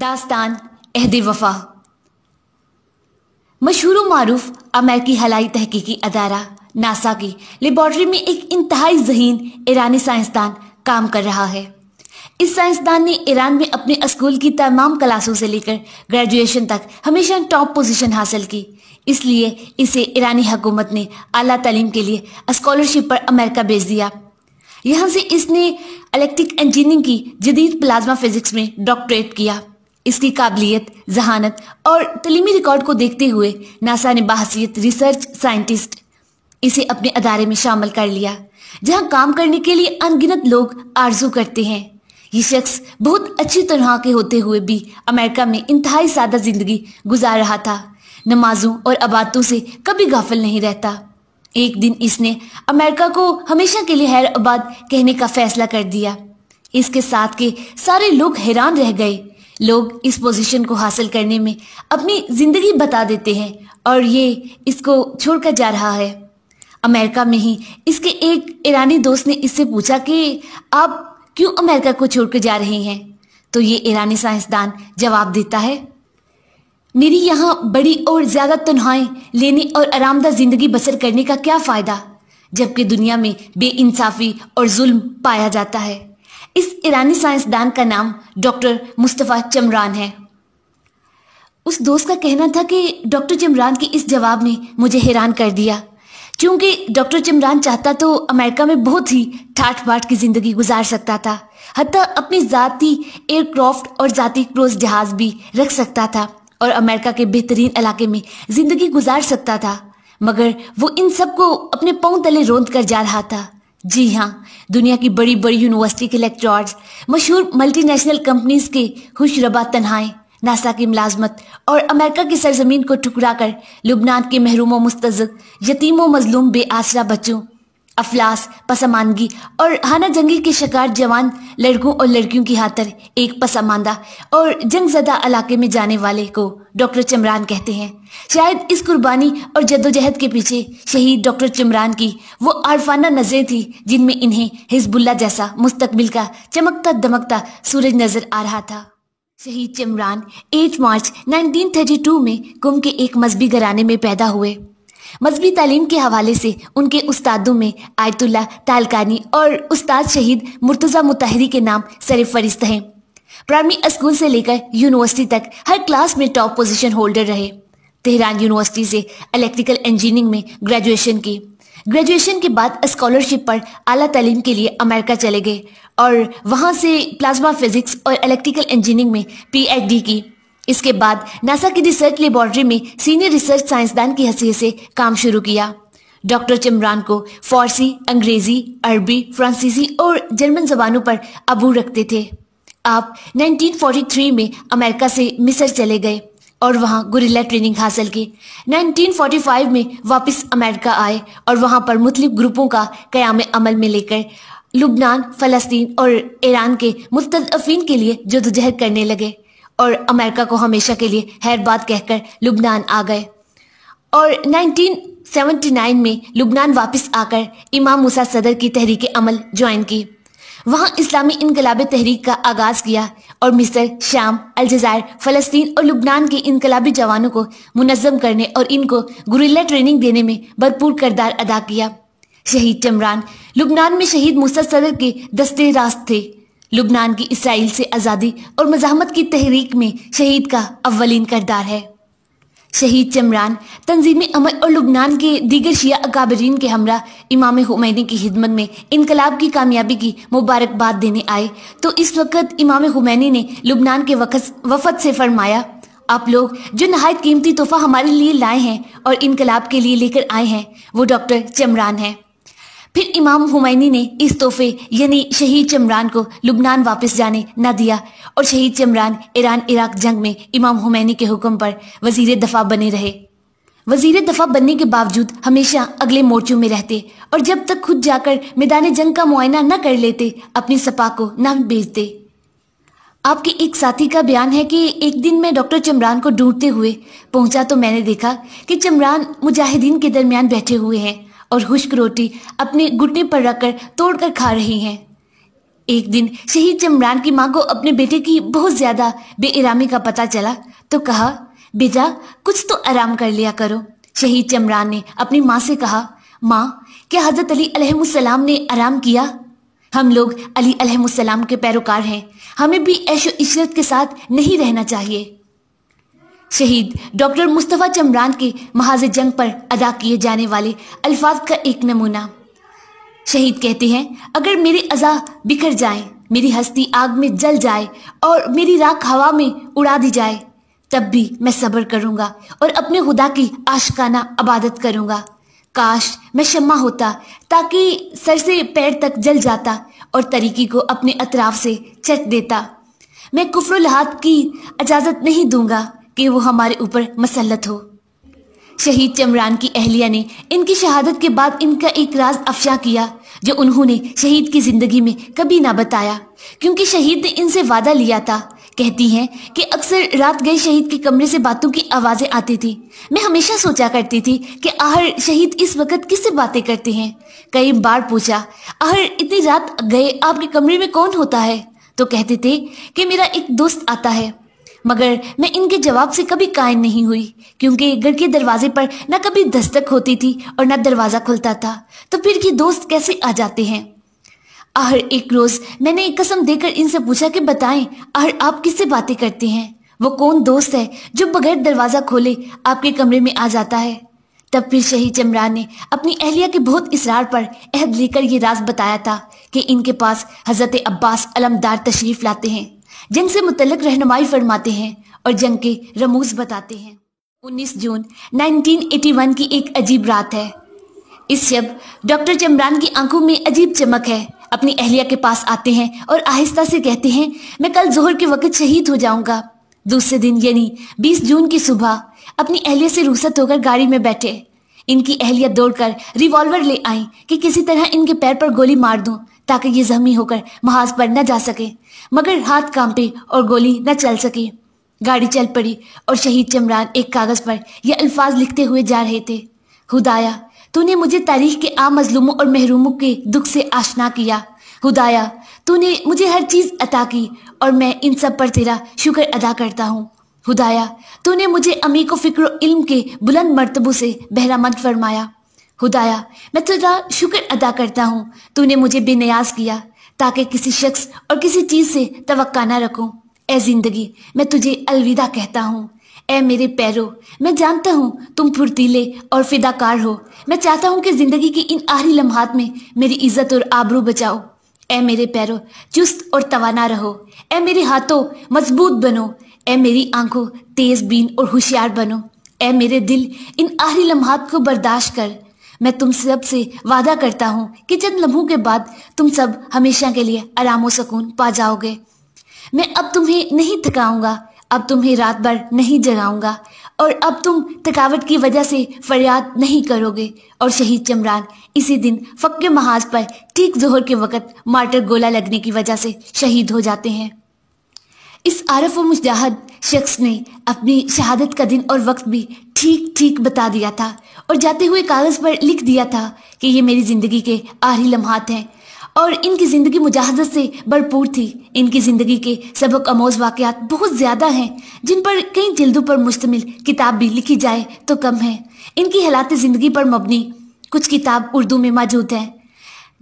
दास्तान अहद वफा मशहूर मरूफ अमेरिकी हलाई तहकीकी अदारा नासा की लेबॉर्ट्री में एक इंतहाई जहीन ईरानी साइंसदान काम कर रहा है इस साइंसदान ने ईरान में अपने स्कूल की तमाम क्लासों से लेकर ग्रेजुएशन तक हमेशा टॉप पोजीशन हासिल की इसलिए इसे ईरानी हकूमत ने आला तलीम के लिए स्कॉलरशिप पर अमेरिका भेज दिया यहाँ से इसने इलेक्ट्रिक इंजीनियरिंग की जदीद प्लाज्मा फिजिक्स में डॉक्टरेट किया इसकी काबिलियत जहानत और तलीमी रिकॉर्ड को देखते हुए नासा ने बाहसीत रिसर्च साइंटिस्ट इसे अपने अदारे में शामिल कर लिया जहां काम करने के लिए अनगिनत लोग आरजू करते हैं ये शख्स बहुत अच्छी तरह के होते हुए भी अमेरिका में इंतहाई सादा जिंदगी गुजार रहा था नमाजों और अबातों से कभी गाफिल नहीं रहता एक दिन इसने अमेरिका को हमेशा के लिए हैर आबाद कहने का फैसला कर दिया इसके साथ के सारे लोग हैरान रह गए लोग इस पोजीशन को हासिल करने में अपनी जिंदगी बता देते हैं और ये इसको छोड़कर जा रहा है अमेरिका में ही इसके एक ईरानी दोस्त ने इससे पूछा कि आप क्यों अमेरिका को छोड़कर जा रहे हैं तो ये ईरानी साइंसदान जवाब देता है मेरी यहाँ बड़ी और ज्यादा तनहाएं लेने और आरामदा जिंदगी बसर करने का क्या फायदा जबकि दुनिया में बेइंसाफी और जुल्म पाया जाता है इस ईरानी साइंसदान का नाम डॉक्टर मुस्तफ़ा चमरान है उस दोस्त का कहना था कि डॉक्टर चमरान के इस जवाब ने मुझे हैरान कर दिया क्योंकि डॉक्टर चमरान चाहता तो अमेरिका में बहुत ही ठाठ बाट की ज़िंदगी गुजार सकता था हती अपनी ज़ाती एयरक्राफ्ट और ज़ाती क्रोज जहाज़ भी रख सकता था और अमेरिका के बेहतरीन इलाके में ज़िंदगी गुजार सकता था मगर वो इन सब को अपने पाँव तले रोंद कर जा रहा था जी हाँ दुनिया की बड़ी बड़ी यूनिवर्सिटी के लेक्चर मशहूर मल्टीनेशनल कंपनीज के खुशरबा तनहाए नासा की मुलाजमत और अमेरिका की सरजमीन को ठुकरा कर लुबनान के महरूम मुस्तक यतीमों मजलूम बे आसरा बच्चों अफलास पसमानगी और हाना जंगी के शिकार जवान लड़कों और लड़कियों की हाथर एक पसमानदा और जंग जदा इलाके में जाने वाले को डॉक्टर चमरान कहते हैं शायद इस कुर्बानी और जदोजहद के पीछे शहीद डॉक्टर चमरान की वो आरफाना नज़रें थी जिनमें इन्हें हिजबुल्ला जैसा मुस्तकबिल का चमकता दमकता सूरज नजर आ रहा था शहीद चमरान 8 मार्च 1932 में कुम के एक मजहबी घराने में पैदा हुए मजहबी तालीम के हवाले से उनके उस्तादों में आयतुल्ला तालकानी और उस्ताद शहीद मुर्तज़ा मुताहरी के नाम सर फहरिस्त हैं प्राइमरी स्कूल से लेकर यूनिवर्सिटी तक हर क्लास में टॉप पोजीशन होल्डर रहे तेहरान यूनिवर्सिटी से इलेक्ट्रिकल इंजीनियरिंग में ग्रेजुएशन की ग्रेजुएशन के बाद स्कॉलरशिप पर आला तलीम के लिए अमेरिका चले गए और वहाँ से प्लाज्मा फिजिक्स और इलेक्ट्रिकल इंजीनियरिंग में पी की इसके बाद नासा की रिसर्च लेबोरेटरी में सीनियर रिसर्च साइंसदान की हैसियत से काम शुरू किया डॉक्टर चिमरान को फारसी अंग्रेजी अरबी फ्रांसीसी और जर्मन जबानों पर अबूर रखते थे आप 1943 में अमेरिका से मिस्र चले गए और वहां गुरिल्ला ट्रेनिंग हासिल की 1945 में वापस अमेरिका आए और वहां पर मुख्तलिफ ग्रुपों का क्याम अमल में लेकर लुबनान फलस्तीन और ईरान के मुस्तफीन के लिए जदोजहद करने लगे और अमेरिका को हमेशा के लिए हैर बात कहकर लुबनान आ गए और 1979 में लुबनान वापस आकर इमाम मूसा सदर की तहरीक अमल ज्वाइन की वहाँ इस्लामी इनकलाब तहरीक का आगाज़ किया और मिस्र शाम अलजायर फ़लस्तीन और लुबनान के इनकलाबी जवानों को मुनज़म करने और इनको गुरिल्ला ट्रेनिंग देने में भरपूर करदार अदा किया शहीद चमरान लुबनान में शहीद मूसा सदर के दस्ते रास्त थे लुबनान की इसराइल से आज़ादी और मजामत की तहरीक में शहीद का अवलिन करदार है शहीद चमरान तंजीम अमल और लुबनान के दीगर शिया अकाबरीन के हमरा इमाम हुमैनी की खिदमत में इनकलाब की कामयाबी की मुबारकबाद देने आए तो इस वक्त इमाम हुमैनी ने लुबनान के वफद से फरमाया आप लोग जो नहायत कीमती तोहफा हमारे लिए लाए हैं और इनकलाब के लिए लेकर आए हैं वो डॉक्टर चमरान हैं फिर इमाम हुमैनी ने इस तोहफे यानी शहीद चमरान को लुबनान वापस जाने न दिया और शहीद चमरान ईरान इराक जंग में इमाम हुमैनी के हुक्म पर वजीर दफा बने रहे वजीर दफा बनने के बावजूद हमेशा अगले मोर्चों में रहते और जब तक खुद जाकर मैदान जंग का मुआयना न कर लेते अपनी सपा को न बेचते आपके एक साथी का बयान है कि एक दिन मैं डॉक्टर चमरान को ढूंढते हुए पहुंचा तो मैंने देखा कि चमरान मुजाहिदीन के दरमियान बैठे हुए हैं और खुश्क रोटी अपने घुटने पर रखकर तोड़कर खा रही हैं एक दिन शहीद चमरान की माँ को अपने बेटे की बहुत ज्यादा बेआरामी का पता चला तो कहा बेटा कुछ तो आराम कर लिया करो शहीद चमरान ने अपनी माँ से कहा माँ क्या हजरत अली अलहसलाम ने आराम किया हम लोग अली अलहसलाम के पैरोकार हैं हमें भी ऐशो इशरत के साथ नहीं रहना चाहिए शहीद डॉक्टर मुस्तफ़ा चमरान के महाज जंग पर अदा किए जाने वाले अल्फाज का एक नमूना शहीद कहते हैं अगर मेरी अज़ा बिखर जाए मेरी हस्ती आग में जल जाए और मेरी राख हवा में उड़ा दी जाए तब भी मैं सब्र करूंगा और अपने खुदा की आशकाना अबादत करूंगा काश मैं शम्मा होता ताकि सर से पैर तक जल जाता और तरीकी को अपने अतराफ से चट देता मैं कुफर लहात की इजाज़त नहीं दूंगा कि वो हमारे ऊपर मसलत हो शहीद चमरान की अहलिया ने इनकी शहादत के बाद इनका एक राज अफशा किया जो उन्होंने शहीद की जिंदगी में कभी ना बताया क्योंकि शहीद ने इनसे वादा लिया था कहती हैं कि अक्सर रात गए शहीद के कमरे से बातों की आवाजें आती थी मैं हमेशा सोचा करती थी कि आहर शहीद इस वक्त किससे बातें करते हैं कई बार पूछा आहर इतनी रात गए आपके कमरे में कौन होता है तो कहते थे कि मेरा एक दोस्त आता है मगर मैं इनके जवाब से कभी कायम नहीं हुई क्योंकि घर के दरवाजे पर न कभी दस्तक होती थी और न दरवाजा खुलता था तो फिर ये दोस्त कैसे आ जाते हैं आहर एक रोज मैंने एक कसम देकर इनसे पूछा कि बताएं आहर आप किससे बातें करते हैं वो कौन दोस्त है जो बगैर दरवाजा खोले आपके कमरे में आ जाता है तब फिर शहीद चमरान ने अपनी अहलिया के बहुत इसरार पर अहद लेकर ये राज बताया था कि इनके पास हजरत अब्बास अलमदार तशरीफ लाते हैं जिनसे मुतलक रहनुमाई फरमाते हैं और जंग के रमूज बताते हैं 19 जून 1981 की एक अजीब रात है इस शब डॉक्टर चमरान की आंखों में अजीब चमक है अपनी अहलिया के पास आते हैं और आहिस्ता से कहते हैं मैं कल जोहर के वक्त शहीद हो जाऊंगा दूसरे दिन यानी 20 जून की सुबह अपनी अहलिया से रुसत होकर गाड़ी में बैठे इनकी अहलिया दौड़कर रिवॉल्वर ले आई कि किसी तरह इनके पैर पर गोली मार दूं ताकि ये जख्मी होकर महाज पर न जा सके मगर हाथ कांपे और गोली न चल सके गाड़ी चल पड़ी और शहीद चमरान एक कागज पर यह अल्फाज लिखते हुए जा रहे थे हुदाया तूने मुझे तारीख के आम मजलूमों और महरूमों के दुख से आशना किया हुदाया तूने मुझे हर चीज़ अता की और मैं इन सब पर तेरा शुक्र अदा करता हूँ हुदाया तूने मुझे अमी को फिक्र इल्म के बुलंद मरतबों से बहरामंद फरमाया खुदाया मैं तुझा शुक्र अदा करता हूँ तूने मुझे बेनयाज किया ताकि किसी शख्स और किसी चीज़ से तवक्का ना रखूं ए जिंदगी मैं तुझे अलविदा कहता हूँ ए मेरे पैरों मैं जानता हूँ तुम फुर्तीले और फिदाकार हो मैं चाहता हूँ कि ज़िंदगी के इन आहरी लम्हात में मेरी इज्जत और आबरू बचाओ ए मेरे पैरों चुस्त और तवाना रहो ए मेरे हाथों मजबूत बनो ए मेरी आंखों तेज़ बीन और होशियार बनो ए मेरे दिल इन आहरी लम्हात को बर्दाश्त कर मैं तुम सब से वादा करता हूँ कि चंद लम्हों के बाद तुम सब हमेशा के लिए आराम व सुकून पा जाओगे मैं अब तुम्हें नहीं थकाऊंगा अब तुम्हें रात भर नहीं जगाऊंगा और अब तुम थकावट की वजह से फरियाद नहीं करोगे और शहीद चमरान इसी दिन फक्के महाज पर ठीक जोहर के वक़्त मार्टर गोला लगने की वजह से शहीद हो जाते हैं इस आरफ व मुजाहद शख्स ने अपनी शहादत का दिन और वक्त भी ठीक ठीक बता दिया था और जाते हुए कागज़ पर लिख दिया था कि ये मेरी ज़िंदगी के आहरी लम्हात हैं और इनकी ज़िंदगी मुजाहदत से भरपूर थी इनकी ज़िंदगी के सबक अमोज वाक़ात बहुत ज़्यादा हैं जिन पर कई जल्दों पर मुश्तमिल किताब भी लिखी जाए तो कम है इनकी हालात ज़िंदगी पर मबनी कुछ किताब उर्दू में मौजूद हैं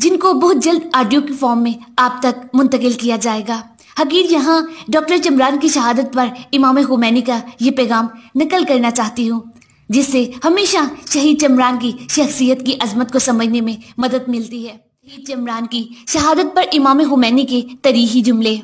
जिनको बहुत जल्द ऑडियो के फॉर्म में आप तक मुंतकिल किया जाएगा हकीर यहाँ डॉक्टर चमरान की शहादत पर इमाम हुमैनी का ये पैगाम नकल करना चाहती हूँ जिससे हमेशा शहीद चमरान की शख्सियत की अजमत को समझने में मदद मिलती है शहीद चमरान की शहादत पर इमाम हुमैनी के तरीही जुमले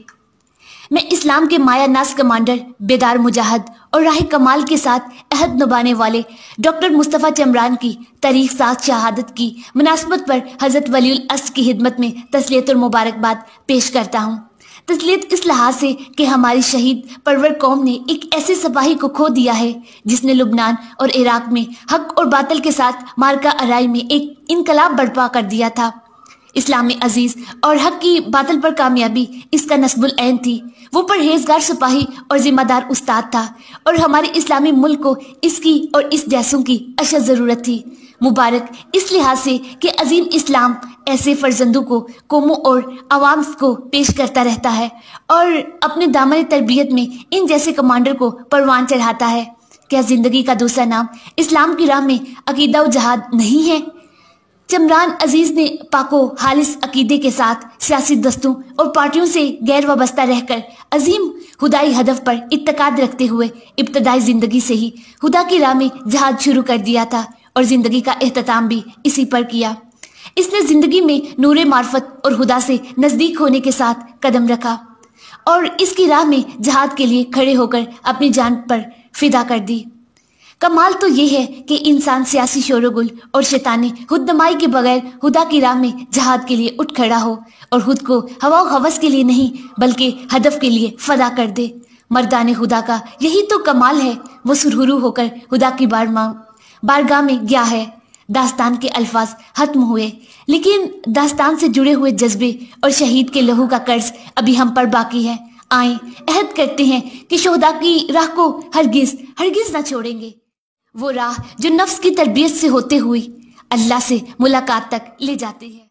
मैं इस्लाम के माया नास कमांडर बेदार मुजाहद और राह कमाल के साथ अहद नबाने वाले डॉक्टर मुस्तफ़ा चमरान की तारीख सात शहादत की मुनासबत पर हज़रत वली अस की हिदमत में तस्लीत और मुबारकबाद पेश करता हूँ तस्लियत इस लिहाज से कि हमारी शहीद परवर कौम ने एक ऐसे सपाही को खो दिया है जिसने लुबनान और इराक में हक और बातल के साथ मार्का अराई में एक इनकलाब बर्पा कर दिया था इस्लामी अजीज और हक की बातल पर कामयाबी इसका नस्बुल ऐन थी वो परहेजगार सिपाही और जिम्मेदार उस्ताद था और हमारे इस्लामी मुल्क को इसकी और इस जैसों की अशद ज़रूरत थी मुबारक इस लिहाज से कि अजीम इस्लाम ऐसे फर्जंदों को कौमों और आवाम को पेश करता रहता है और अपने दामन तरबियत में इन जैसे कमांडर को परवान चढ़ाता है क्या जिंदगी का दूसरा नाम इस्लाम की राह में अकीदा व जहाद नहीं है चमरान अजीज ने पाको हालिस अकीदे के साथ सियासी दस्तों और पार्टियों से गैर वाबस्ता रहकर अजीम हुदाई हदफ पर इतकाद रखते हुए इब्तदाई जिंदगी से ही हुदा की राह में जहाज शुरू कर दिया था और जिंदगी का अहतमाम भी इसी पर किया इसने जिंदगी में नूर मार्फत और हुदा से नज़दीक होने के साथ कदम रखा और इसकी राह में जहाद के लिए खड़े होकर अपनी जान पर फिदा कर दी कमाल तो यह है कि इंसान सियासी शोरगुल और शैतानी हुदनमाई के बगैर हुदा की राह में जहाद के लिए उठ खड़ा हो और खुद को हवा हवस के लिए नहीं बल्कि हदफ के लिए फदा कर दे मर्दान खुदा का यही तो कमाल है वो सुरहुरु होकर खुदा की बार मांग बारगाह में गया है दास्तान के अल्फाज खत्म हुए लेकिन दास्तान से जुड़े हुए जज्बे और शहीद के लहू का कर्ज अभी हम पर बाकी है आए अहद करते हैं कि शहदा की राह को हरगिज हरगिज ना छोड़ेंगे वो राह जो नफ्स की तरबियत से होते हुए अल्लाह से मुलाकात तक ले जाती है